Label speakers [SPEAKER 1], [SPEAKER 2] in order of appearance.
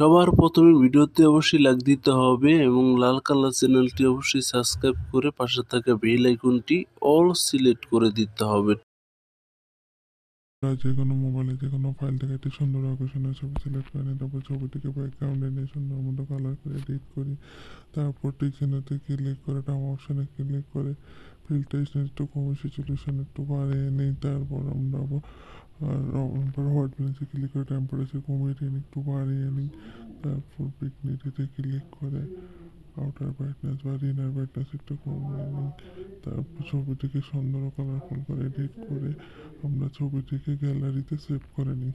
[SPEAKER 1] সবার প্রথমে ভিডিওতে অবশ্যই লাইক দিতে হবে এবং লাল কালার চ্যানেলটি অবশ্যই সাবস্ক্রাইব করে পাশে থাকা বেল আইকনটি অল সিলেক্ট করে দিতে হবে
[SPEAKER 2] যে কোনো মোবাইলে যে কোনো ফাইল থেকে একটি সুন্দর আকর্ষণীয় ছবি সিলেক্ট করে নিই তারপর ছবিটিকে ব্যাকগ্রাউন্ডে নিয়ে সুন্দর মতো কালার করে এডিট করি তারপর টিকশনাতে ক্লিক করে টাম অপশানে ক্লিক করে ফিল্টার একটু কমে সিচুয়েশন একটু বাড়িয়ে নিই তারপর যাবো আর হট ব্যালেন্সে ক্লিক করে টেম্পারেচার কমিয়ে নিই একটু বাড়িয়ে নিই তারপর থেকে ক্লিক করে আউটার ব্রাইটনেস বা ইনার ব্রাইটনেস একটু কমিয়ে নিই তারপর ছবিটিকে সুন্দর কালারফুল করে এডিট করে আমরা ছবিটিকে গ্যালারিতে সেভ করে নিই